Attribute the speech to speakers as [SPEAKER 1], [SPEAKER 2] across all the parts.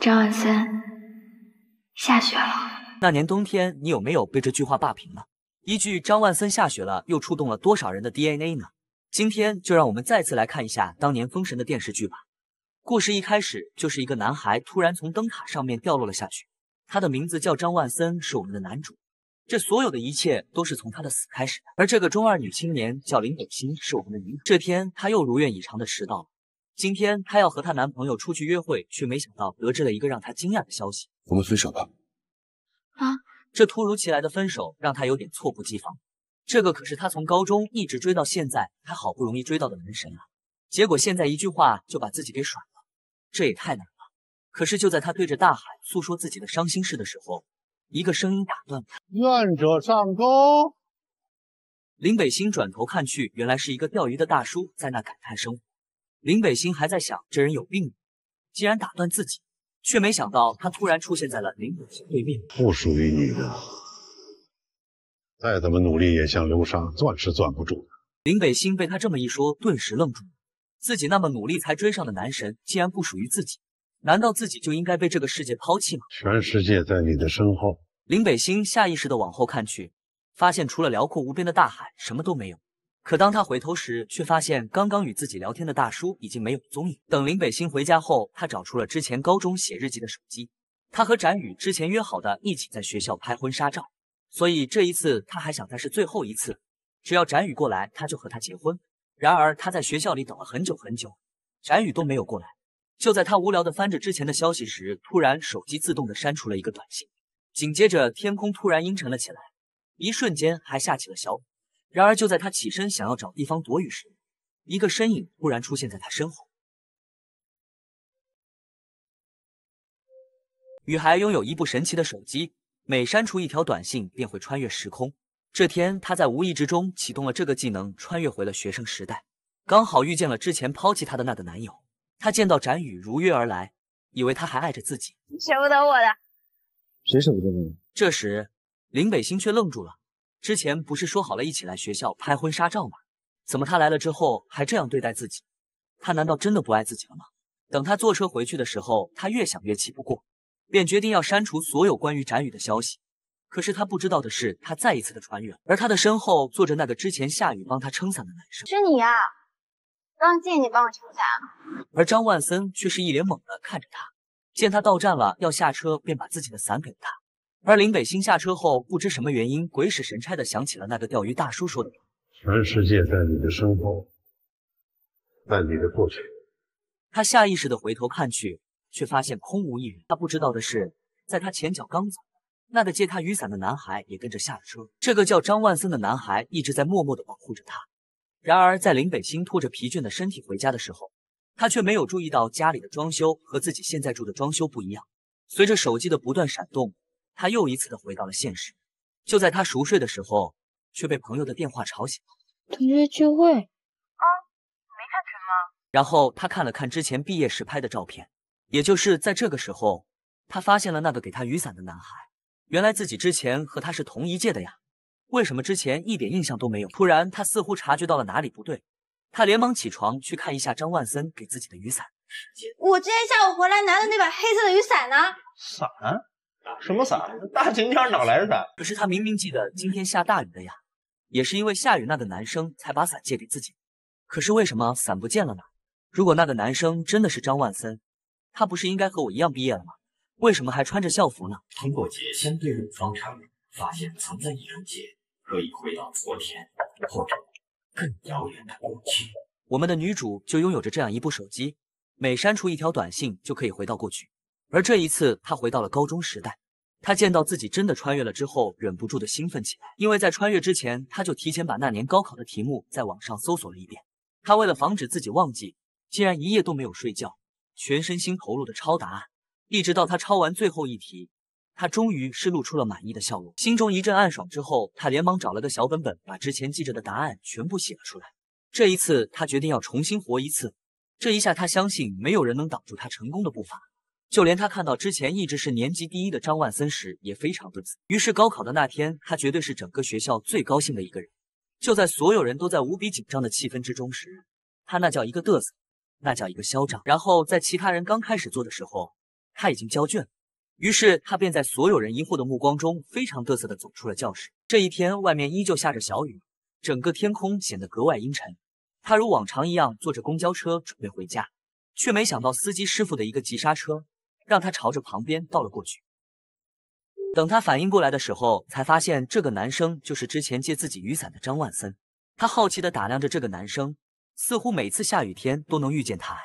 [SPEAKER 1] 张万森，下雪了。那年冬天，你有没有被这句话霸屏呢？一句张万森下雪了，又触动了多少人的 DNA 呢？今天就让我们再次来看一下当年封神的电视剧吧。故事一开始就是一个男孩突然从灯塔上面掉落了下去，他的名字叫张万森，是我们的男主。这所有的一切都是从他的死开始。而这个中二女青年叫林北星，是我们的女主。这天，他又如愿以偿的迟到了。今天她要和她男朋友出去约会，却没想到得知了一个让她惊讶的消息。我们分手吧。啊！这突如其来的分手让她有点猝不及防。这个可是她从高中一直追到现在，还好不容易追到的男神啊！结果现在一句话就把自己给甩了，这也太难了可是就在她对着大海诉说自己的伤心事的时候，一个声音打断她。愿者上钩。林北星转头看去，原来是一个钓鱼的大叔在那感叹生活。林北星还在想，这人有病吗？竟然打断自己，却没想到他突然出现在了林北星对面。不属于你的，再怎么努力也像流沙，攥是攥不住的。林北星被他这么一说，顿时愣住了。自己那么努力才追上的男神，竟然不属于自己，难道自己就应该被这个世界抛弃吗？全世界在你的身后。林北星下意识地往后看去，发现除了辽阔无边的大海，什么都没有。可当他回头时，却发现刚刚与自己聊天的大叔已经没有踪影。等林北星回家后，他找出了之前高中写日记的手机。他和展宇之前约好的一起在学校拍婚纱照，所以这一次他还想再是最后一次，只要展宇过来，他就和他结婚。然而他在学校里等了很久很久，展宇都没有过来。就在他无聊地翻着之前的消息时，突然手机自动地删除了一个短信，紧接着天空突然阴沉了起来，一瞬间还下起了小雨。然而就在他起身想要找地方躲雨时，一个身影忽然出现在他身后。女孩拥有一部神奇的手机，每删除一条短信便会穿越时空。这天她在无意之中启动了这个技能，穿越回了学生时代，刚好遇见了之前抛弃她的那个男友。她见到展宇如约而来，以为他还爱着自己。你舍不得我的？谁舍不得你？这时，林北星却愣住了。之前不是说好了一起来学校拍婚纱照吗？怎么他来了之后还这样对待自己？他难道真的不爱自己了吗？等他坐车回去的时候，他越想越气不过，便决定要删除所有关于展宇的消息。可是他不知道的是，他再一次的穿越，而他的身后坐着那个之前下雨帮他撑伞的男生。是你呀，刚见你帮我撑伞。而张万森却是一脸懵的看着他，见他到站了要下车，便把自己的伞给了他。而林北星下车后，不知什么原因，鬼使神差的想起了那个钓鱼大叔说的：“全世界在你的身后，但你的过去。”他下意识的回头看去，却发现空无一人。他不知道的是，在他前脚刚走，那个借他雨伞的男孩也跟着下了车。这个叫张万森的男孩一直在默默的保护着他。然而，在林北星拖着疲倦的身体回家的时候，他却没有注意到家里的装修和自己现在住的装修不一样。随着手机的不断闪动。他又一次的回到了现实，就在他熟睡的时候，却被朋友的电话吵醒。同学聚会啊，没看成吗？然后他看了看之前毕业时拍的照片，也就是在这个时候，他发现了那个给他雨伞的男孩。原来自己之前和他是同一届的呀，为什么之前一点印象都没有？突然，他似乎察觉到了哪里不对，他连忙起床去看一下张万森给自己的雨伞。我今天下午回来拿的那把黑色的雨伞呢？伞？什么伞？大晴天哪来的伞？可是他明明记得今天下大雨的呀，也是因为下雨那个男生才把伞借给自己。可是为什么伞不见了呢？如果那个男生真的是张万森，他不是应该和我一样毕业了吗？为什么还穿着校服呢？通过解相对论方程，发现存在一种解，可以回到昨天，或者更遥远的过去。我们的女主就拥有着这样一部手机，每删除一条短信就可以回到过去。而这一次，他回到了高中时代。他见到自己真的穿越了之后，忍不住的兴奋起来。因为在穿越之前，他就提前把那年高考的题目在网上搜索了一遍。他为了防止自己忘记，竟然一夜都没有睡觉，全身心投入的抄答案。一直到他抄完最后一题，他终于是露出了满意的笑容，心中一阵暗爽。之后，他连忙找了个小本本，把之前记着的答案全部写了出来。这一次，他决定要重新活一次。这一下，他相信没有人能挡住他成功的步伐。就连他看到之前一直是年级第一的张万森时，也非常嘚瑟。于是高考的那天，他绝对是整个学校最高兴的一个人。就在所有人都在无比紧张的气氛之中时，他那叫一个嘚瑟，那叫一个嚣张。然后在其他人刚开始做的时候，他已经交卷了。于是他便在所有人疑惑的目光中，非常嘚瑟地走出了教室。这一天，外面依旧下着小雨，整个天空显得格外阴沉。他如往常一样坐着公交车准备回家，却没想到司机师傅的一个急刹车。让他朝着旁边倒了过去。等他反应过来的时候，才发现这个男生就是之前借自己雨伞的张万森。他好奇的打量着这个男生，似乎每次下雨天都能遇见他。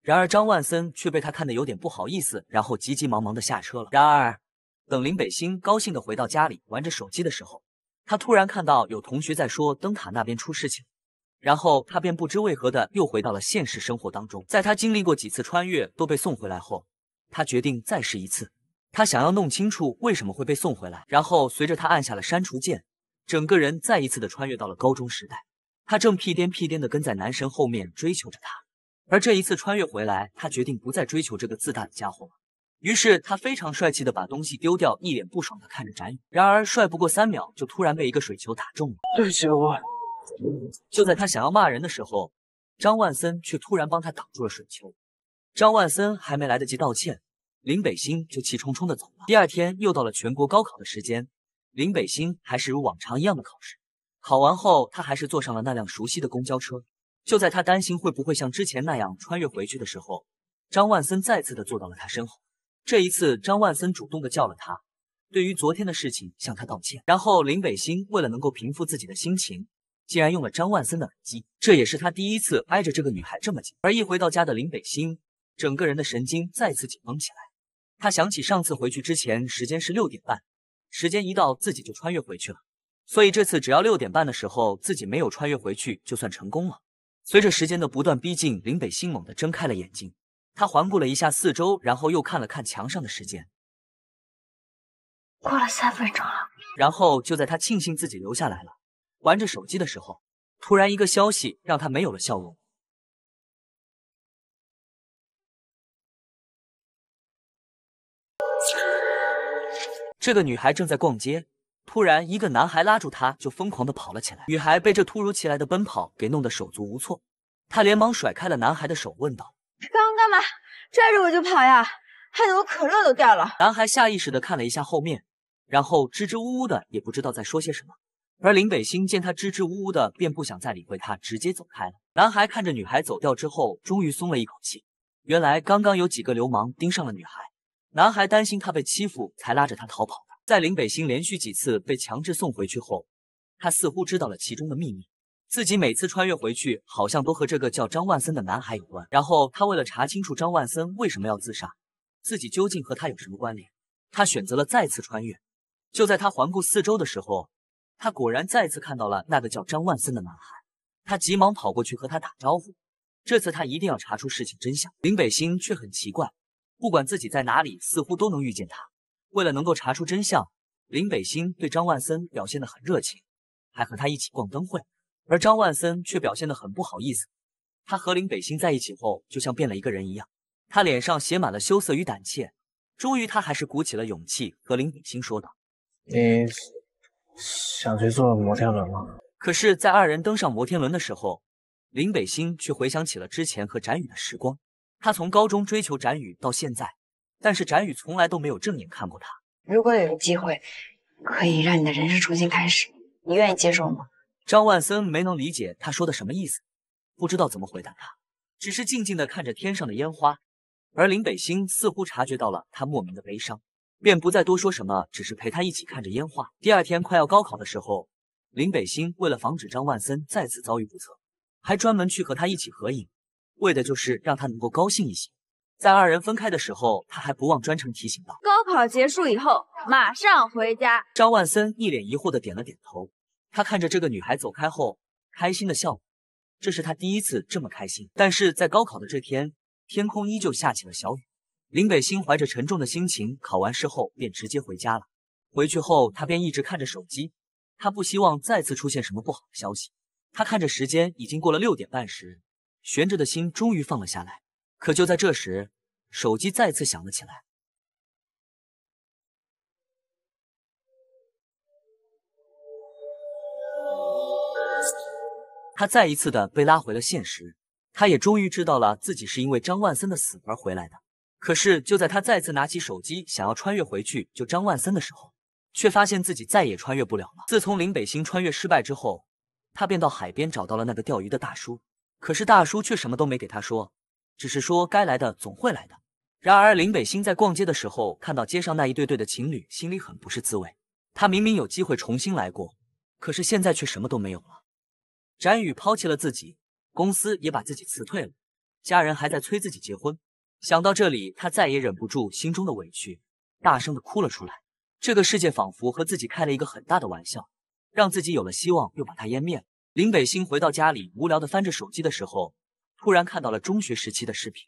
[SPEAKER 1] 然而张万森却被他看得有点不好意思，然后急急忙忙的下车了。然而，等林北星高兴的回到家里玩着手机的时候，他突然看到有同学在说灯塔那边出事情，然后他便不知为何的又回到了现实生活当中。在他经历过几次穿越都被送回来后。他决定再试一次，他想要弄清楚为什么会被送回来。然后随着他按下了删除键，整个人再一次的穿越到了高中时代。他正屁颠屁颠的跟在男神后面追求着他。而这一次穿越回来，他决定不再追求这个自大的家伙了。于是他非常帅气的把东西丢掉，一脸不爽的看着展宇。然而帅不过三秒，就突然被一个水球打中了。对不起我。就在他想要骂人的时候，张万森却突然帮他挡住了水球。张万森还没来得及道歉，林北星就气冲冲的走了。第二天又到了全国高考的时间，林北星还是如往常一样的考试。考完后，他还是坐上了那辆熟悉的公交车。就在他担心会不会像之前那样穿越回去的时候，张万森再次的坐到了他身后。这一次，张万森主动的叫了他，对于昨天的事情向他道歉。然后林北星为了能够平复自己的心情，竟然用了张万森的耳机。这也是他第一次挨着这个女孩这么近。而一回到家的林北星。整个人的神经再次紧绷起来，他想起上次回去之前时间是六点半，时间一到自己就穿越回去了，所以这次只要六点半的时候自己没有穿越回去，就算成功了。随着时间的不断逼近，林北星猛地睁开了眼睛，他环顾了一下四周，然后又看了看墙上的时间，过了三分钟了。然后就在他庆幸自己留下来了，玩着手机的时候，突然一个消息让他没有了笑容。这个女孩正在逛街，突然一个男孩拉住她，就疯狂地跑了起来。女孩被这突如其来的奔跑给弄得手足无措，她连忙甩开了男孩的手，问道：“刚刚干嘛拽着我就跑呀？害得我可乐都掉了。”男孩下意识地看了一下后面，然后支支吾吾的也不知道在说些什么。而林北星见他支支吾吾的，便不想再理会他，直接走开了。男孩看着女孩走掉之后，终于松了一口气。原来刚刚有几个流氓盯上了女孩。男孩担心他被欺负，才拉着他逃跑的。在林北星连续几次被强制送回去后，他似乎知道了其中的秘密。自己每次穿越回去，好像都和这个叫张万森的男孩有关。然后他为了查清楚张万森为什么要自杀，自己究竟和他有什么关联，他选择了再次穿越。就在他环顾四周的时候，他果然再次看到了那个叫张万森的男孩。他急忙跑过去和他打招呼。这次他一定要查出事情真相。林北星却很奇怪。不管自己在哪里，似乎都能遇见他。为了能够查出真相，林北星对张万森表现得很热情，还和他一起逛灯会。而张万森却表现得很不好意思。他和林北星在一起后，就像变了一个人一样，他脸上写满了羞涩与胆怯。终于，他还是鼓起了勇气和林北星说道：“你想去坐摩天轮吗？”可是，在二人登上摩天轮的时候，林北星却回想起了之前和展宇的时光。他从高中追求展宇到现在，但是展宇从来都没有正眼看过他。如果有机会可以让你的人生重新开始，你愿意接受吗？张万森没能理解他说的什么意思，不知道怎么回答他，只是静静的看着天上的烟花。而林北星似乎察觉到了他莫名的悲伤，便不再多说什么，只是陪他一起看着烟花。第二天快要高考的时候，林北星为了防止张万森再次遭遇不测，还专门去和他一起合影。为的就是让他能够高兴一些。在二人分开的时候，他还不忘专程提醒道：“高考结束以后，马上回家。”张万森一脸疑惑的点了点头。他看着这个女孩走开后，开心的笑，这是他第一次这么开心。但是在高考的这天，天空依旧下起了小雨。林北星怀着沉重的心情，考完试后便直接回家了。回去后，他便一直看着手机，他不希望再次出现什么不好的消息。他看着时间已经过了六点半时。悬着的心终于放了下来，可就在这时，手机再次响了起来。他再一次的被拉回了现实，他也终于知道了自己是因为张万森的死而回来的。可是就在他再次拿起手机想要穿越回去救张万森的时候，却发现自己再也穿越不了了。自从林北星穿越失败之后，他便到海边找到了那个钓鱼的大叔。可是大叔却什么都没给他说，只是说该来的总会来的。然而林北星在逛街的时候，看到街上那一对对的情侣，心里很不是滋味。他明明有机会重新来过，可是现在却什么都没有了。展宇抛弃了自己，公司也把自己辞退了，家人还在催自己结婚。想到这里，他再也忍不住心中的委屈，大声的哭了出来。这个世界仿佛和自己开了一个很大的玩笑，让自己有了希望，又把它湮灭了。林北星回到家里，无聊的翻着手机的时候，突然看到了中学时期的视频。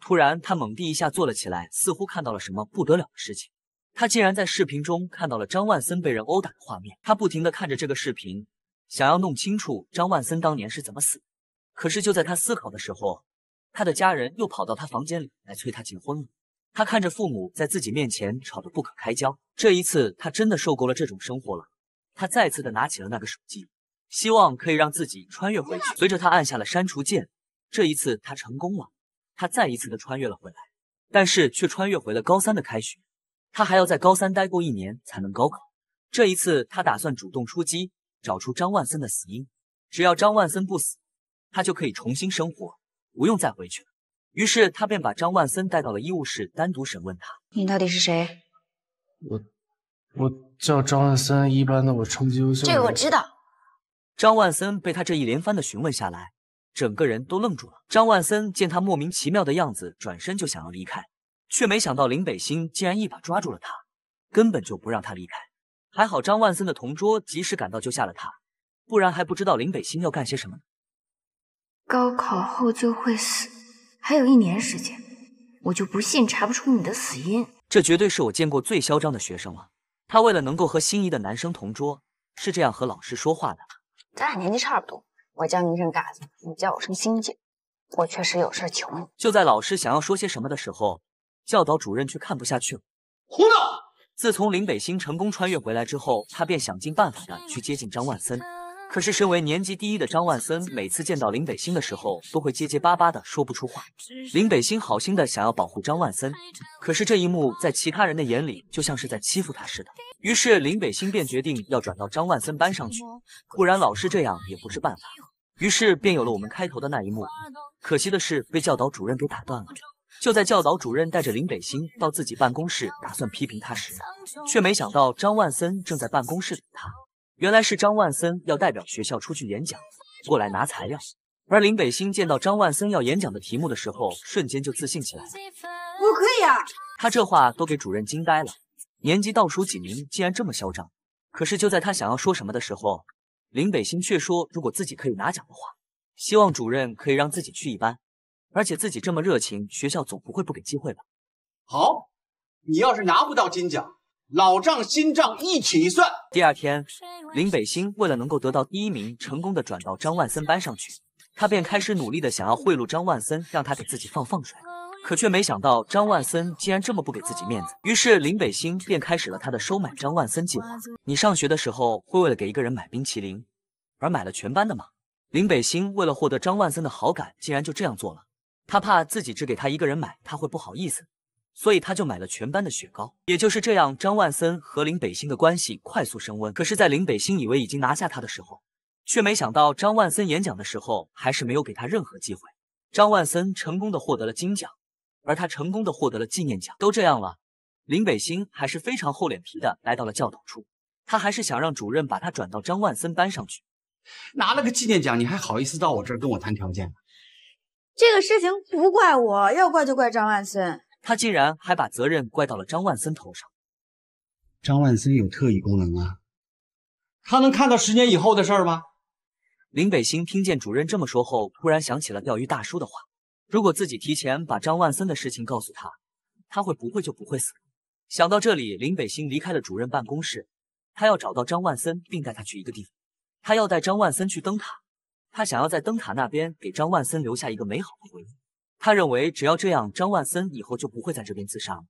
[SPEAKER 1] 突然，他猛地一下坐了起来，似乎看到了什么不得了的事情。他竟然在视频中看到了张万森被人殴打的画面。他不停地看着这个视频，想要弄清楚张万森当年是怎么死。可是就在他思考的时候，他的家人又跑到他房间里来催他结婚了。他看着父母在自己面前吵得不可开交，这一次他真的受够了这种生活了。他再次的拿起了那个手机。希望可以让自己穿越回去。随着他按下了删除键，这一次他成功了，他再一次的穿越了回来，但是却穿越回了高三的开学。他还要在高三待过一年才能高考。这一次他打算主动出击，找出张万森的死因。只要张万森不死，他就可以重新生活，不用再回去了。于是他便把张万森带到了医务室，单独审问他：“你到底是谁？”我，我叫张万森，一班的，我成绩优秀。这个我知道。张万森被他这一连番的询问下来，整个人都愣住了。张万森见他莫名其妙的样子，转身就想要离开，却没想到林北星竟然一把抓住了他，根本就不让他离开。还好张万森的同桌及时赶到救下了他，不然还不知道林北星要干些什么呢。高考后就会死，还有一年时间，我就不信查不出你的死因。这绝对是我见过最嚣张的学生了。他为了能够和心仪的男生同桌，是这样和老师说话的。咱俩年纪差不多，我叫你一声嘎子，你叫我声星姐。我确实有事求你。就在老师想要说些什么的时候，教导主任却看不下去了，胡闹！自从林北星成功穿越回来之后，他便想尽办法的去接近张万森。可是，身为年级第一的张万森，每次见到林北星的时候，都会结结巴巴的说不出话。林北星好心的想要保护张万森，可是这一幕在其他人的眼里，就像是在欺负他似的。于是，林北星便决定要转到张万森班上去，不然老是这样也不是办法。于是，便有了我们开头的那一幕。可惜的是，被教导主任给打断了。就在教导主任带着林北星到自己办公室，打算批评他时，却没想到张万森正在办公室里他。原来是张万森要代表学校出去演讲，过来拿材料。而林北星见到张万森要演讲的题目的时候，瞬间就自信起来了。我可以啊！他这话都给主任惊呆了。年级倒数几名，竟然这么嚣张。可是就在他想要说什么的时候，林北星却说，如果自己可以拿奖的话，希望主任可以让自己去一班。而且自己这么热情，学校总不会不给机会吧？好，你要是拿不到金奖。老账新账一起算。第二天，林北星为了能够得到第一名，成功的转到张万森班上去，他便开始努力的想要贿赂张万森，让他给自己放放水。可却没想到张万森竟然这么不给自己面子。于是林北星便开始了他的收买张万森计划。你上学的时候会为了给一个人买冰淇淋而买了全班的吗？林北星为了获得张万森的好感，竟然就这样做了。他怕自己只给他一个人买，他会不好意思。所以他就买了全班的雪糕。也就是这样，张万森和林北星的关系快速升温。可是，在林北星以为已经拿下他的时候，却没想到张万森演讲的时候还是没有给他任何机会。张万森成功的获得了金奖，而他成功的获得了纪念奖。都这样了，林北星还是非常厚脸皮的来到了教导处，他还是想让主任把他转到张万森班上去。拿了个纪念奖，你还好意思到我这儿跟我谈条件？这个事情不怪我，要怪就怪张万森。他竟然还把责任怪到了张万森头上。张万森有特异功能啊？他能看到十年以后的事吗？林北星听见主任这么说后，突然想起了钓鱼大叔的话。如果自己提前把张万森的事情告诉他，他会不会就不会死？想到这里，林北星离开了主任办公室。他要找到张万森，并带他去一个地方。他要带张万森去灯塔。他想要在灯塔那边给张万森留下一个美好的回忆。他认为只要这样，张万森以后就不会在这边自杀了。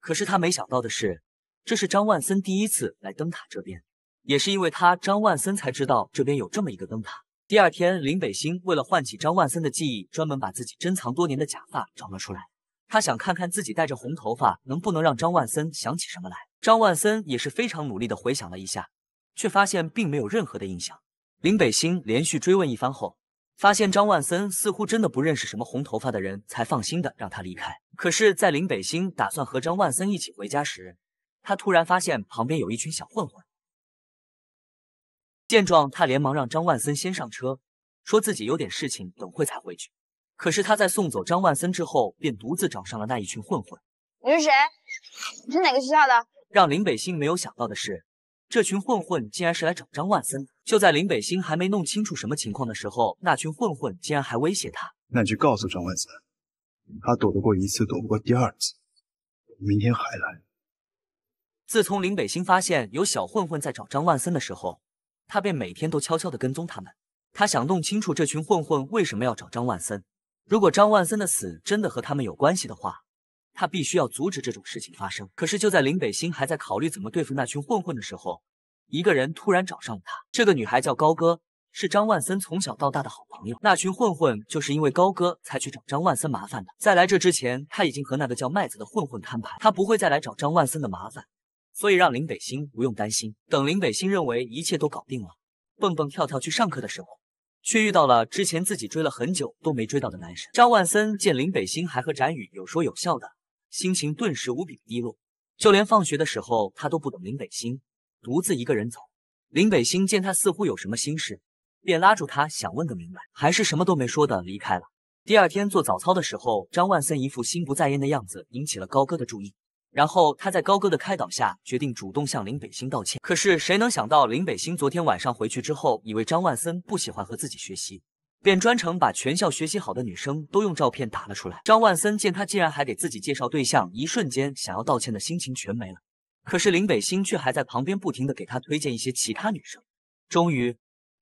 [SPEAKER 1] 可是他没想到的是，这是张万森第一次来灯塔这边，也是因为他张万森才知道这边有这么一个灯塔。第二天，林北星为了唤起张万森的记忆，专门把自己珍藏多年的假发找了出来。他想看看自己戴着红头发能不能让张万森想起什么来。张万森也是非常努力的回想了一下，却发现并没有任何的印象。林北星连续追问一番后。发现张万森似乎真的不认识什么红头发的人，才放心的让他离开。可是，在林北星打算和张万森一起回家时，他突然发现旁边有一群小混混。见状，他连忙让张万森先上车，说自己有点事情，等会才回去。可是他在送走张万森之后，便独自找上了那一群混混。你是谁？你是哪个学校的？让林北星没有想到的是，这群混混竟然是来找张万森的。就在林北星还没弄清楚什么情况的时候，那群混混竟然还威胁他。那你去告诉张万森，他躲得过一次，躲不过第二次。明天还来。自从林北星发现有小混混在找张万森的时候，他便每天都悄悄地跟踪他们。他想弄清楚这群混混为什么要找张万森。如果张万森的死真的和他们有关系的话，他必须要阻止这种事情发生。可是就在林北星还在考虑怎么对付那群混混的时候，一个人突然找上了他。这个女孩叫高歌，是张万森从小到大的好朋友。那群混混就是因为高歌才去找张万森麻烦的。在来这之前，他已经和那个叫麦子的混混摊牌，他不会再来找张万森的麻烦，所以让林北星不用担心。等林北星认为一切都搞定了，蹦蹦跳跳去上课的时候，却遇到了之前自己追了很久都没追到的男神张万森。见林北星还和展宇有说有笑的，心情顿时无比低落。就连放学的时候，他都不等林北星。独自一个人走，林北星见他似乎有什么心事，便拉住他想问个明白，还是什么都没说的离开了。第二天做早操的时候，张万森一副心不在焉的样子引起了高哥的注意，然后他在高哥的开导下，决定主动向林北星道歉。可是谁能想到，林北星昨天晚上回去之后，以为张万森不喜欢和自己学习，便专程把全校学习好的女生都用照片打了出来。张万森见他竟然还给自己介绍对象，一瞬间想要道歉的心情全没了。可是林北星却还在旁边不停的给他推荐一些其他女生。终于，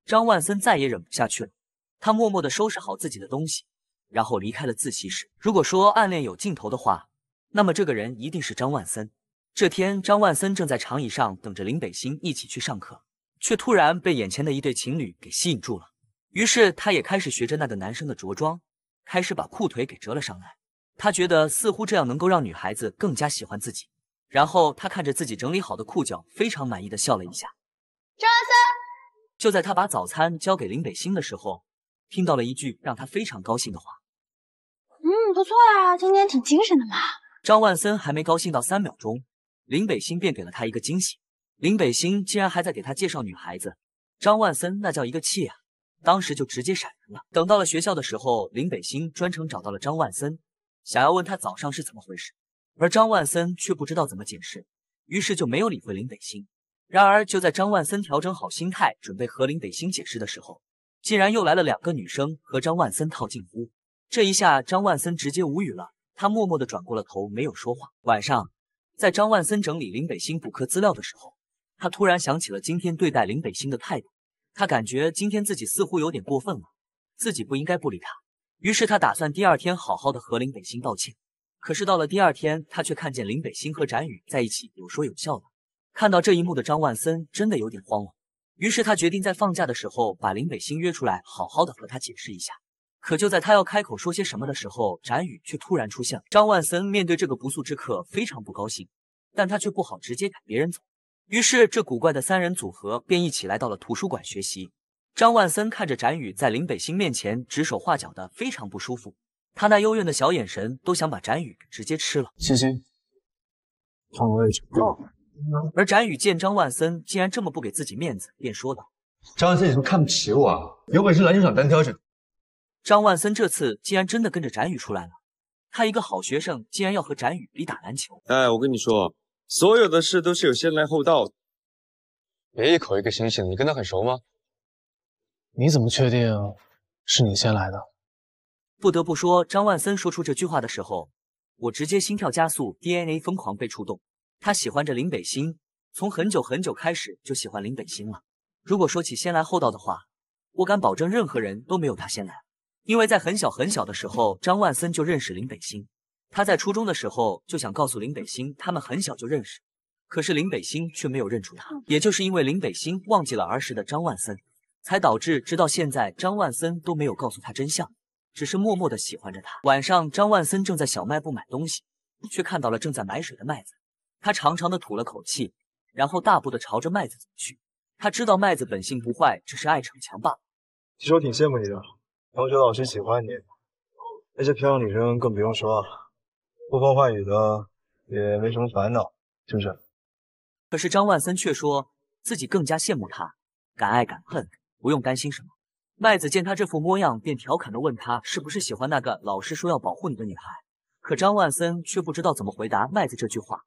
[SPEAKER 1] 张万森再也忍不下去了，他默默的收拾好自己的东西，然后离开了自习室。如果说暗恋有尽头的话，那么这个人一定是张万森。这天，张万森正在长椅上等着林北星一起去上课，却突然被眼前的一对情侣给吸引住了。于是，他也开始学着那个男生的着装，开始把裤腿给折了上来。他觉得似乎这样能够让女孩子更加喜欢自己。然后他看着自己整理好的裤脚，非常满意的笑了一下。张万森就在他把早餐交给林北星的时候，听到了一句让他非常高兴的话。嗯，不错呀，今天挺精神的嘛。张万森还没高兴到三秒钟，林北星便给了他一个惊喜。林北星竟然还在给他介绍女孩子，张万森那叫一个气啊，当时就直接闪人了。等到了学校的时候，林北星专程找到了张万森，想要问他早上是怎么回事。而张万森却不知道怎么解释，于是就没有理会林北星。然而，就在张万森调整好心态，准备和林北星解释的时候，竟然又来了两个女生和张万森套近乎。这一下，张万森直接无语了。他默默地转过了头，没有说话。晚上，在张万森整理林北星补课资料的时候，他突然想起了今天对待林北星的态度。他感觉今天自己似乎有点过分了，自己不应该不理他。于是，他打算第二天好好的和林北星道歉。可是到了第二天，他却看见林北星和展宇在一起有说有笑的。看到这一幕的张万森真的有点慌了，于是他决定在放假的时候把林北星约出来，好好的和他解释一下。可就在他要开口说些什么的时候，展宇却突然出现。了。张万森面对这个不速之客非常不高兴，但他却不好直接赶别人走。于是这古怪的三人组合便一起来到了图书馆学习。张万森看着展宇在林北星面前指手画脚的，非常不舒服。他那幽怨的小眼神，都想把展宇直接吃了。星星，换位置。够。而展宇见张万森竟然这么不给自己面子，便说道：“张万森，你不是看不起我啊？有本事篮球场单挑去！”张万森这次竟然真的跟着展宇出来了。他一个好学生，竟然要和展宇比打篮球。哎，我跟你说，所有的事都是有先来后到的。别一口一个星星，你跟他很熟吗？你怎么确定是你先来的？不得不说，张万森说出这句话的时候，我直接心跳加速，DNA 疯狂被触动。他喜欢着林北星，从很久很久开始就喜欢林北星了。如果说起先来后到的话，我敢保证任何人都没有他先来。因为在很小很小的时候，张万森就认识林北星。他在初中的时候就想告诉林北星，他们很小就认识，可是林北星却没有认出他。也就是因为林北星忘记了儿时的张万森，才导致直到现在张万森都没有告诉他真相。只是默默的喜欢着他。晚上，张万森正在小卖部买东西，却看到了正在买水的麦子。他长长的吐了口气，然后大步的朝着麦子走去。他知道麦子本性不坏，只是爱逞强罢了。其实我挺羡慕你的，同学、老师喜欢你，那些漂亮女生更不用说，了，呼风唤雨的，也没什么烦恼，是不是？可是张万森却说自己更加羡慕他，敢爱敢恨，不用担心什么。麦子见他这副模样，便调侃的问他是不是喜欢那个老是说要保护你的女孩。可张万森却不知道怎么回答麦子这句话，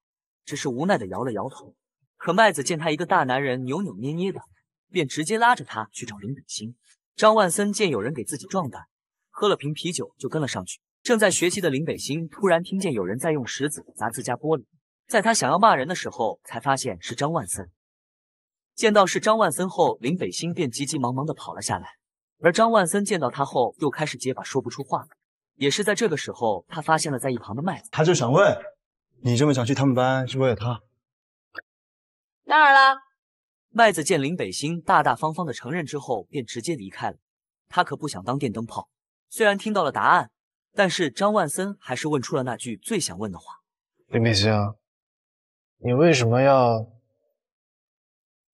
[SPEAKER 1] 只是无奈的摇了摇头。可麦子见他一个大男人扭扭捏捏的，便直接拉着他去找林北星。张万森见有人给自己壮胆，喝了瓶啤酒就跟了上去。正在学习的林北星突然听见有人在用石子砸自家玻璃，在他想要骂人的时候，才发现是张万森。见到是张万森后，林北星便急急忙忙的跑了下来。而张万森见到他后，又开始结巴说不出话。也是在这个时候，他发现了在一旁的麦子，他就想问：你这么想去他们班，是为了他？当然啦。麦子见林北星大大方方的承认之后，便直接离开了。他可不想当电灯泡。虽然听到了答案，但是张万森还是问出了那句最想问的话：林北星，你为什么要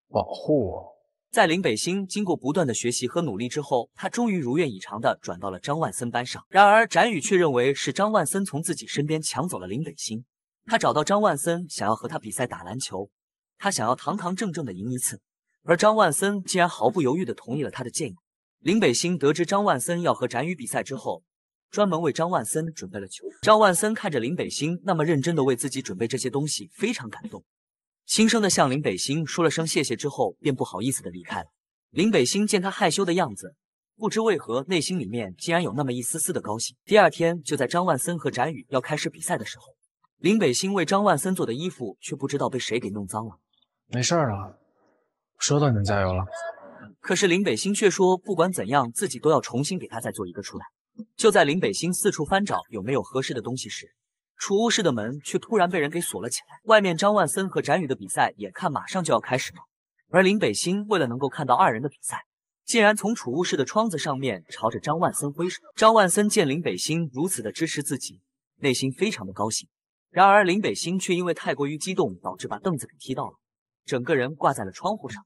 [SPEAKER 1] 保护我？在林北星经过不断的学习和努力之后，他终于如愿以偿的转到了张万森班上。然而展宇却认为是张万森从自己身边抢走了林北星。他找到张万森，想要和他比赛打篮球，他想要堂堂正正的赢一次。而张万森竟然毫不犹豫的同意了他的建议。林北星得知张万森要和展宇比赛之后，专门为张万森准备了球。张万森看着林北星那么认真的为自己准备这些东西，非常感动。轻声的向林北星说了声谢谢之后，便不好意思的离开了。林北星见他害羞的样子，不知为何内心里面竟然有那么一丝丝的高兴。第二天就在张万森和翟宇要开始比赛的时候，林北星为张万森做的衣服却不知道被谁给弄脏了。没事啊，收到你的加油了。可是林北星却说不管怎样自己都要重新给他再做一个出来。就在林北星四处翻找有没有合适的东西时，储物室的门却突然被人给锁了起来。外面张万森和展宇的比赛眼看马上就要开始了，而林北星为了能够看到二人的比赛，竟然从储物室的窗子上面朝着张万森挥手。张万森见林北星如此的支持自己，内心非常的高兴。然而林北星却因为太过于激动，导致把凳子给踢到了，整个人挂在了窗户上。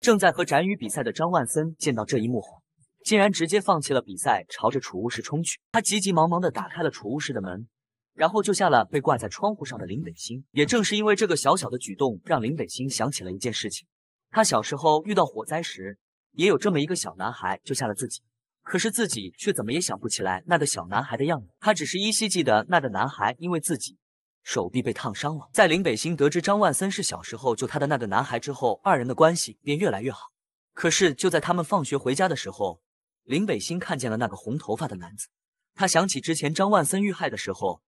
[SPEAKER 1] 正在和展宇比赛的张万森见到这一幕后，竟然直接放弃了比赛，朝着储物室冲去。他急急忙忙的打开了储物室的门。然后救下了被挂在窗户上的林北星。也正是因为这个小小的举动，让林北星想起了一件事情：他小时候遇到火灾时，也有这么一个小男孩救下了自己。可是自己却怎么也想不起来那个小男孩的样子，他只是依稀记得那个男孩因为自己手臂被烫伤了。在林北星得知张万森是小时候救他的那个男孩之后，二人的关系便越来越好。可是就在他们放学回家的时候，林北星看见了那个红头发的男子，他想起之前张万森遇害的时候。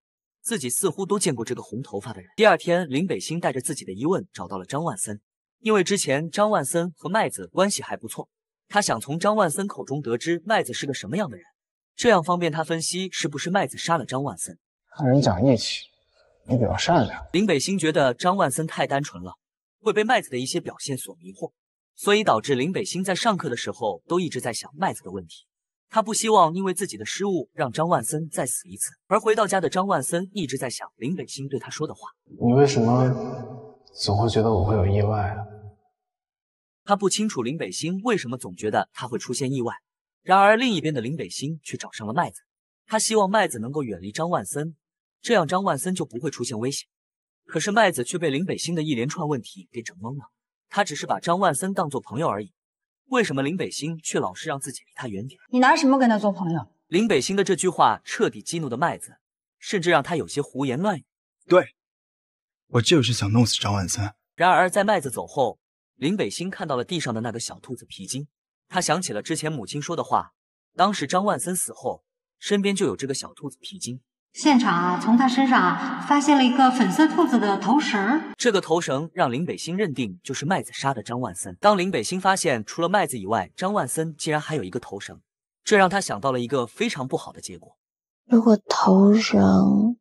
[SPEAKER 1] 自己似乎都见过这个红头发的人。第二天，林北星带着自己的疑问找到了张万森，因为之前张万森和麦子关系还不错，他想从张万森口中得知麦子是个什么样的人，这样方便他分析是不是麦子杀了张万森。看人讲义气，你比较善良。林北星觉得张万森太单纯了，会被麦子的一些表现所迷惑，所以导致林北星在上课的时候都一直在想麦子的问题。他不希望因为自己的失误让张万森再死一次。而回到家的张万森一直在想林北星对他说的话：“你为什么总会觉得我会有意外？”啊？”他不清楚林北星为什么总觉得他会出现意外。然而另一边的林北星却找上了麦子，他希望麦子能够远离张万森，这样张万森就不会出现危险。可是麦子却被林北星的一连串问题给整懵了，他只是把张万森当做朋友而已。为什么林北星却老是让自己离他远点？你拿什么跟他做朋友？林北星的这句话彻底激怒了麦子，甚至让他有些胡言乱语。对，我就是想弄死张万森。然而在麦子走后，林北星看到了地上的那个小兔子皮筋，他想起了之前母亲说的话。当时张万森死后，身边就有这个小兔子皮筋。现场啊，从他身上啊发现了一个粉色兔子的头绳，这个头绳让林北星认定就是麦子杀的张万森。当林北星发现除了麦子以外，张万森竟然还有一个头绳，这让他想到了一个非常不好的结果。如果头绳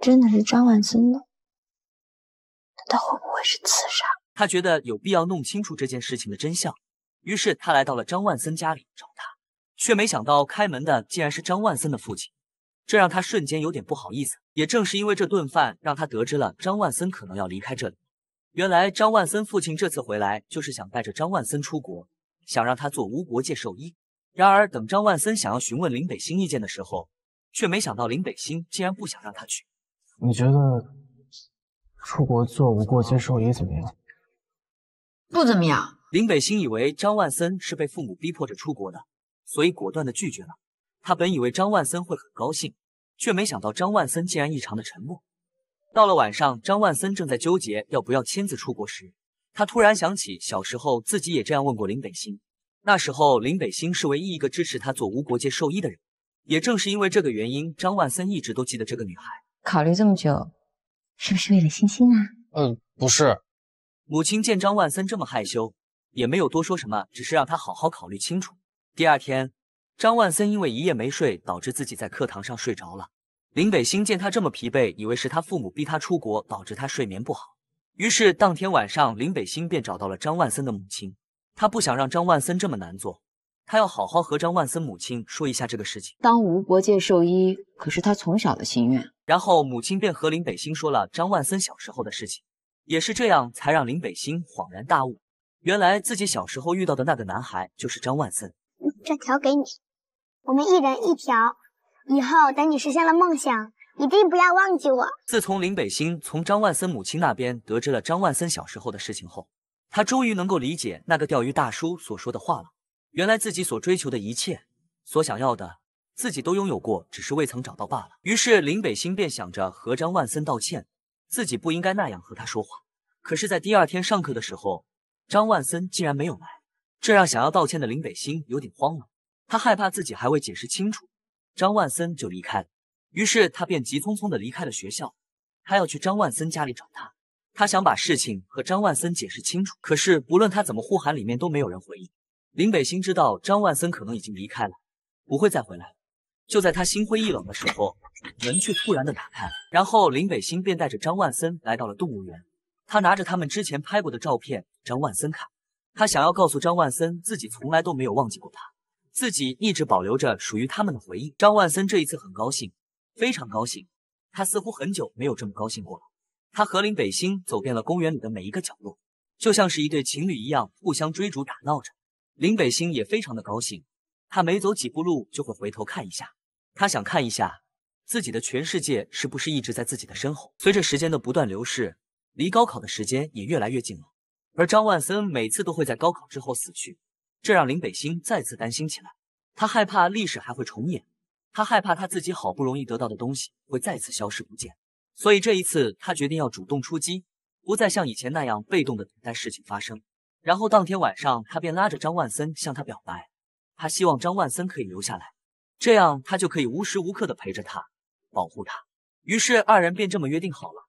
[SPEAKER 1] 真的是张万森的，那他会不会是刺杀？他觉得有必要弄清楚这件事情的真相，于是他来到了张万森家里找他，却没想到开门的竟然是张万森的父亲。这让他瞬间有点不好意思。也正是因为这顿饭，让他得知了张万森可能要离开这里。原来张万森父亲这次回来就是想带着张万森出国，想让他做无国界兽医。然而等张万森想要询问林北星意见的时候，却没想到林北星竟然不想让他去。你觉得出国做无国界兽医怎么样？不怎么样。林北星以为张万森是被父母逼迫着出国的，所以果断的拒绝了。他本以为张万森会很高兴，却没想到张万森竟然异常的沉默。到了晚上，张万森正在纠结要不要签字出国时，他突然想起小时候自己也这样问过林北星，那时候林北星是唯一一个支持他做无国界兽医的人，也正是因为这个原因，张万森一直都记得这个女孩。考虑这么久，是不是为了星星啊？嗯，不是。母亲见张万森这么害羞，也没有多说什么，只是让他好好考虑清楚。第二天。张万森因为一夜没睡，导致自己在课堂上睡着了。林北星见他这么疲惫，以为是他父母逼他出国，导致他睡眠不好。于是当天晚上，林北星便找到了张万森的母亲。他不想让张万森这么难做，他要好好和张万森母亲说一下这个事情。当无国界兽医可是他从小的心愿。然后母亲便和林北星说了张万森小时候的事情，也是这样才让林北星恍然大悟，原来自己小时候遇到的那个男孩就是张万森。这条给你，我们一人一条。以后等你实现了梦想，一定不要忘记我。自从林北星从张万森母亲那边得知了张万森小时候的事情后，他终于能够理解那个钓鱼大叔所说的话了。原来自己所追求的一切，所想要的，自己都拥有过，只是未曾找到罢了。于是林北星便想着和张万森道歉，自己不应该那样和他说话。可是，在第二天上课的时候，张万森竟然没有来。这让想要道歉的林北星有点慌了，他害怕自己还未解释清楚，张万森就离开了。于是他便急匆匆的离开了学校，他要去张万森家里找他，他想把事情和张万森解释清楚。可是不论他怎么呼喊，里面都没有人回应。林北星知道张万森可能已经离开了，不会再回来了。就在他心灰意冷的时候，门却突然的打开，了，然后林北星便带着张万森来到了动物园。他拿着他们之前拍过的照片，张万森看。他想要告诉张万森，自己从来都没有忘记过他，自己一直保留着属于他们的回忆。张万森这一次很高兴，非常高兴，他似乎很久没有这么高兴过了。他和林北星走遍了公园里的每一个角落，就像是一对情侣一样，互相追逐打闹着。林北星也非常的高兴，他每走几步路就会回头看一下，他想看一下自己的全世界是不是一直在自己的身后。随着时间的不断流逝，离高考的时间也越来越近了。而张万森每次都会在高考之后死去，这让林北星再次担心起来。他害怕历史还会重演，他害怕他自己好不容易得到的东西会再次消失不见。所以这一次，他决定要主动出击，不再像以前那样被动的等待事情发生。然后当天晚上，他便拉着张万森向他表白，他希望张万森可以留下来，这样他就可以无时无刻的陪着他，保护他。于是二人便这么约定好了，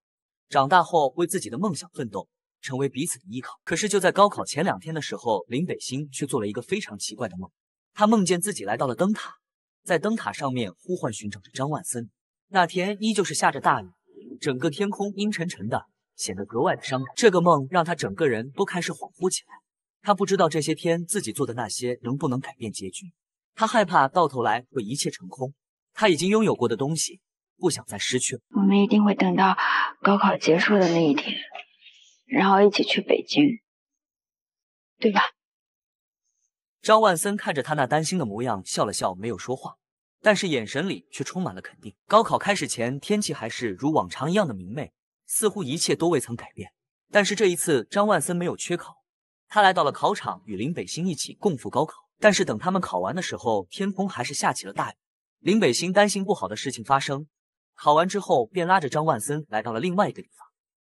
[SPEAKER 1] 长大后为自己的梦想奋斗。成为彼此的依靠。可是就在高考前两天的时候，林北星却做了一个非常奇怪的梦。他梦见自己来到了灯塔，在灯塔上面呼唤寻找着张万森。那天依旧是下着大雨，整个天空阴沉沉的，显得格外的伤感。这个梦让他整个人都开始恍惚起来。他不知道这些天自己做的那些能不能改变结局，他害怕到头来会一切成空。他已经拥有过的东西，不想再失去了。我们一定会等到高考结束的那一天。然后一起去北京，对吧？张万森看着他那担心的模样，笑了笑，没有说话，但是眼神里却充满了肯定。高考开始前，天气还是如往常一样的明媚，似乎一切都未曾改变。但是这一次，张万森没有缺考，他来到了考场，与林北星一起共赴高考。但是等他们考完的时候，天空还是下起了大雨。林北星担心不好的事情发生，考完之后便拉着张万森来到了另外一个地方。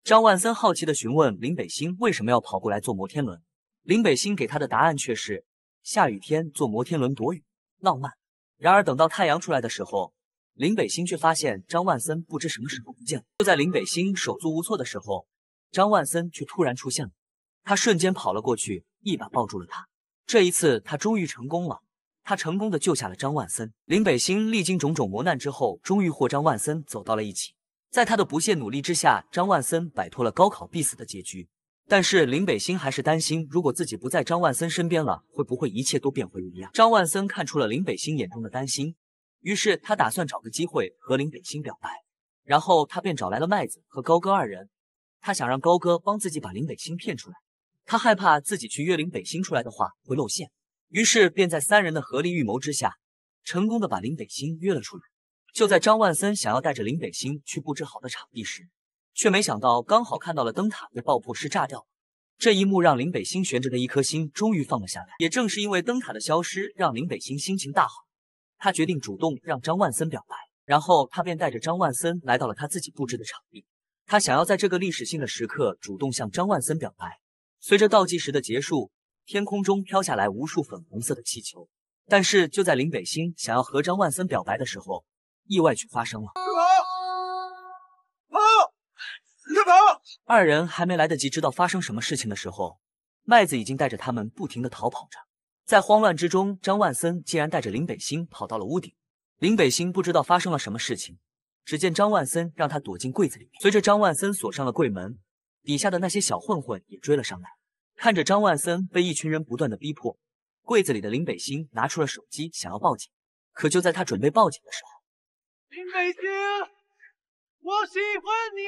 [SPEAKER 1] 张万森好奇的询问林北星为什么要跑过来坐摩天轮，林北星给他的答案却是下雨天坐摩天轮躲雨，浪漫。然而等到太阳出来的时候，林北星却发现张万森不知什么时候不见了。就在林北星手足无措的时候，张万森却突然出现了，他瞬间跑了过去，一把抱住了他。这一次他终于成功了，他成功的救下了张万森。林北星历经种种磨难之后，终于和张万森走到了一起。在他的不懈努力之下，张万森摆脱了高考必死的结局。但是林北星还是担心，如果自己不在张万森身边了，会不会一切都变回原样？张万森看出了林北星眼中的担心，于是他打算找个机会和林北星表白。然后他便找来了麦子和高歌二人，他想让高歌帮自己把林北星骗出来。他害怕自己去约林北星出来的话会露馅，于是便在三人的合力预谋之下，成功的把林北星约了出来。就在张万森想要带着林北星去布置好的场地时，却没想到刚好看到了灯塔被爆破师炸掉。了。这一幕让林北星悬着的一颗心终于放了下来。也正是因为灯塔的消失，让林北星心情大好。他决定主动让张万森表白，然后他便带着张万森来到了他自己布置的场地。他想要在这个历史性的时刻主动向张万森表白。随着倒计时的结束，天空中飘下来无数粉红色的气球。但是就在林北星想要和张万森表白的时候，意外却发生了，快跑！跑！快跑！二人还没来得及知道发生什么事情的时候，麦子已经带着他们不停的逃跑着。在慌乱之中，张万森竟然带着林北星跑到了屋顶。林北星不知道发生了什么事情，只见张万森让他躲进柜子里面。随着张万森锁上了柜门，底下的那些小混混也追了上来。看着张万森被一群人不断的逼迫，柜子里的林北星拿出了手机想要报警，可就在他准备报警的时候。林北星，我喜欢你。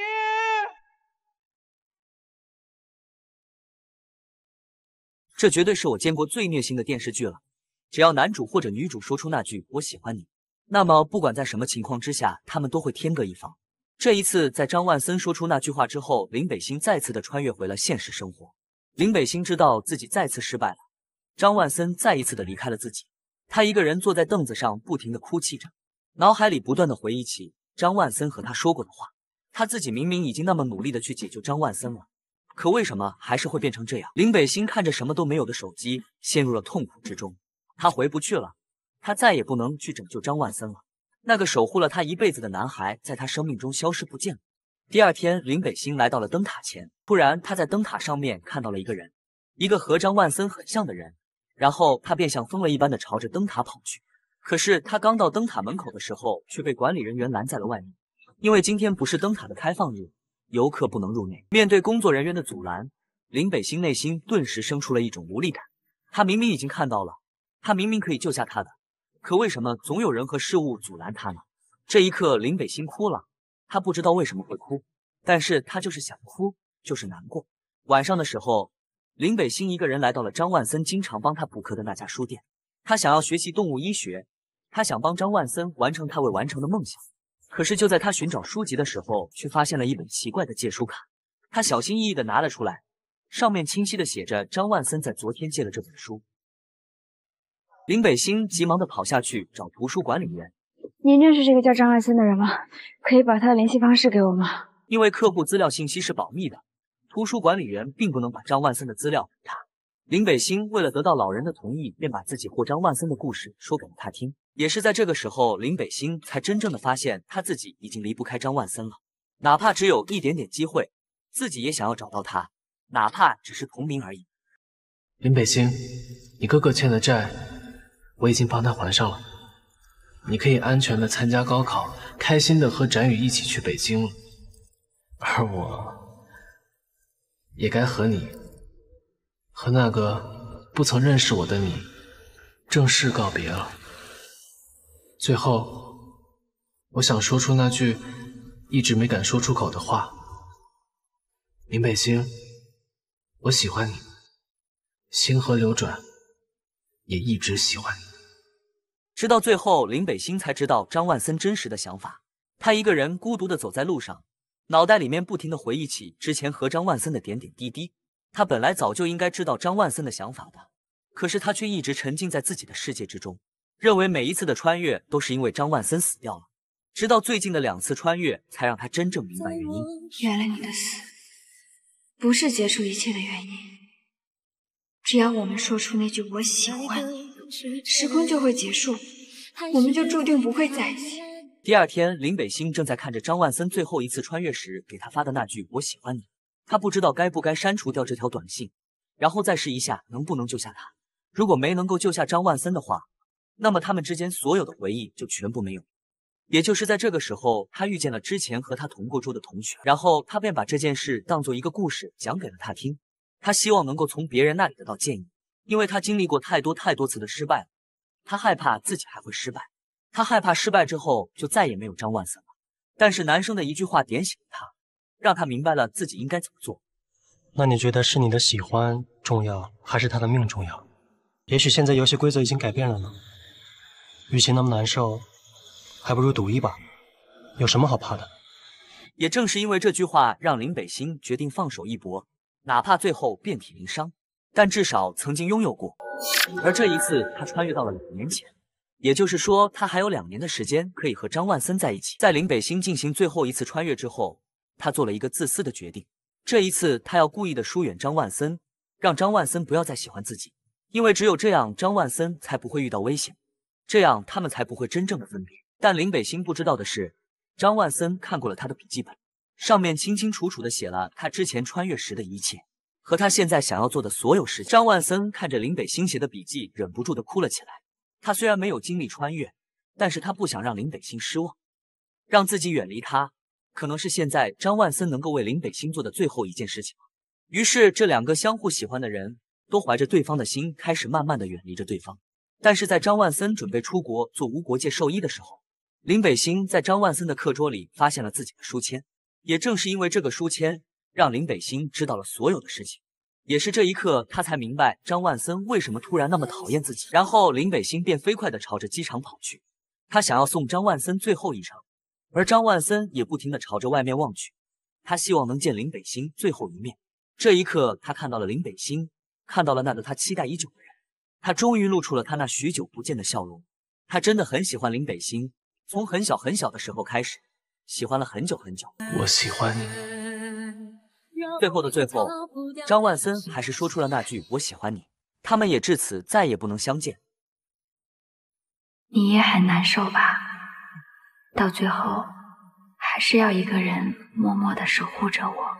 [SPEAKER 1] 这绝对是我见过最虐心的电视剧了。只要男主或者女主说出那句我喜欢你，那么不管在什么情况之下，他们都会天各一方。这一次，在张万森说出那句话之后，林北星再次的穿越回了现实生活。林北星知道自己再次失败了，张万森再一次的离开了自己。他一个人坐在凳子上，不停的哭泣着。脑海里不断的回忆起张万森和他说过的话，他自己明明已经那么努力的去解救张万森了，可为什么还是会变成这样？林北星看着什么都没有的手机，陷入了痛苦之中。他回不去了，他再也不能去拯救张万森了。那个守护了他一辈子的男孩，在他生命中消失不见了。第二天，林北星来到了灯塔前，突然他在灯塔上面看到了一个人，一个和张万森很像的人，然后他便像疯了一般的朝着灯塔跑去。可是他刚到灯塔门口的时候，却被管理人员拦在了外面，因为今天不是灯塔的开放日，游客不能入内。面对工作人员的阻拦，林北星内心顿时生出了一种无力感。他明明已经看到了，他明明可以救下他的，可为什么总有人和事物阻拦他呢？这一刻，林北星哭了，他不知道为什么会哭，但是他就是想哭，就是难过。晚上的时候，林北星一个人来到了张万森经常帮他补课的那家书店。他想要学习动物医学，他想帮张万森完成他未完成的梦想。可是就在他寻找书籍的时候，却发现了一本奇怪的借书卡。他小心翼翼的拿了出来，上面清晰的写着张万森在昨天借了这本书。林北星急忙的跑下去找图书管理员。您认识这个叫张万森的人吗？可以把他的联系方式给我吗？因为客户资料信息是保密的，图书管理员并不能把张万森的资料给他。林北星为了得到老人的同意，便把自己或张万森的故事说给了他听。也是在这个时候，林北星才真正的发现他自己已经离不开张万森了。哪怕只有一点点机会，自己也想要找到他，哪怕只是同名而已。林北星，你哥哥欠的债我已经帮他还上了，你可以安全的参加高考，开心的和展宇一起去北京了。而我，也该和你。和那个不曾认识我的你正式告别了。最后，我想说出那句一直没敢说出口的话：林北星，我喜欢你，星河流转，也一直喜欢你。直到最后，林北星才知道张万森真实的想法。他一个人孤独的走在路上，脑袋里面不停的回忆起之前和张万森的点点滴滴。他本来早就应该知道张万森的想法的，可是他却一直沉浸在自己的世界之中，认为每一次的穿越都是因为张万森死掉了。直到最近的两次穿越，才让他真正明白原因。原来你的死不是结束一切的原因，只要我们说出那句我喜欢你，时空就会结束，我们就注定不会在一起。第二天，林北星正在看着张万森最后一次穿越时给他发的那句我喜欢你。他不知道该不该删除掉这条短信，然后再试一下能不能救下他。如果没能够救下张万森的话，那么他们之间所有的回忆就全部没有。也就是在这个时候，他遇见了之前和他同过桌的同学，然后他便把这件事当做一个故事讲给了他听。他希望能够从别人那里得到建议，因为他经历过太多太多次的失败了。他害怕自己还会失败，他害怕失败之后就再也没有张万森了。但是男生的一句话点醒了他。让他明白了自己应该怎么做。那你觉得是你的喜欢重要，还是他的命重要？也许现在游戏规则已经改变了呢。与其那么难受，还不如赌一把。有什么好怕的？也正是因为这句话，让林北星决定放手一搏，哪怕最后遍体鳞伤，但至少曾经拥有过。而这一次，他穿越到了两年前，也就是说，他还有两年的时间可以和张万森在一起。在林北星进行最后一次穿越之后。他做了一个自私的决定，这一次他要故意的疏远张万森，让张万森不要再喜欢自己，因为只有这样，张万森才不会遇到危险，这样他们才不会真正的分别。但林北星不知道的是，张万森看过了他的笔记本，上面清清楚楚的写了他之前穿越时的一切和他现在想要做的所有事情。张万森看着林北星写的笔记，忍不住的哭了起来。他虽然没有经历穿越，但是他不想让林北星失望，让自己远离他。可能是现在张万森能够为林北星做的最后一件事情了。于是，这两个相互喜欢的人都怀着对方的心，开始慢慢的远离着对方。但是在张万森准备出国做无国界兽医的时候，林北星在张万森的课桌里发现了自己的书签。也正是因为这个书签，让林北星知道了所有的事情。也是这一刻，他才明白张万森为什么突然那么讨厌自己。然后，林北星便飞快的朝着机场跑去，他想要送张万森最后一程。而张万森也不停地朝着外面望去，他希望能见林北星最后一面。这一刻，他看到了林北星，看到了那个他期待已久的人，他终于露出了他那许久不见的笑容。他真的很喜欢林北星，从很小很小的时候开始，喜欢了很久很久。我喜欢你。最后的最后，张万森还是说出了那句我喜欢你。他们也至此再也不能相见。你也很难受吧？到最后，还是要一个人默默地守护着我。